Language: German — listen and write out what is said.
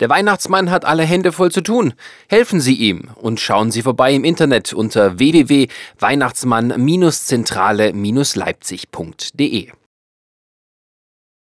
Der Weihnachtsmann hat alle Hände voll zu tun. Helfen Sie ihm und schauen Sie vorbei im Internet unter www.weihnachtsmann-zentrale-leipzig.de.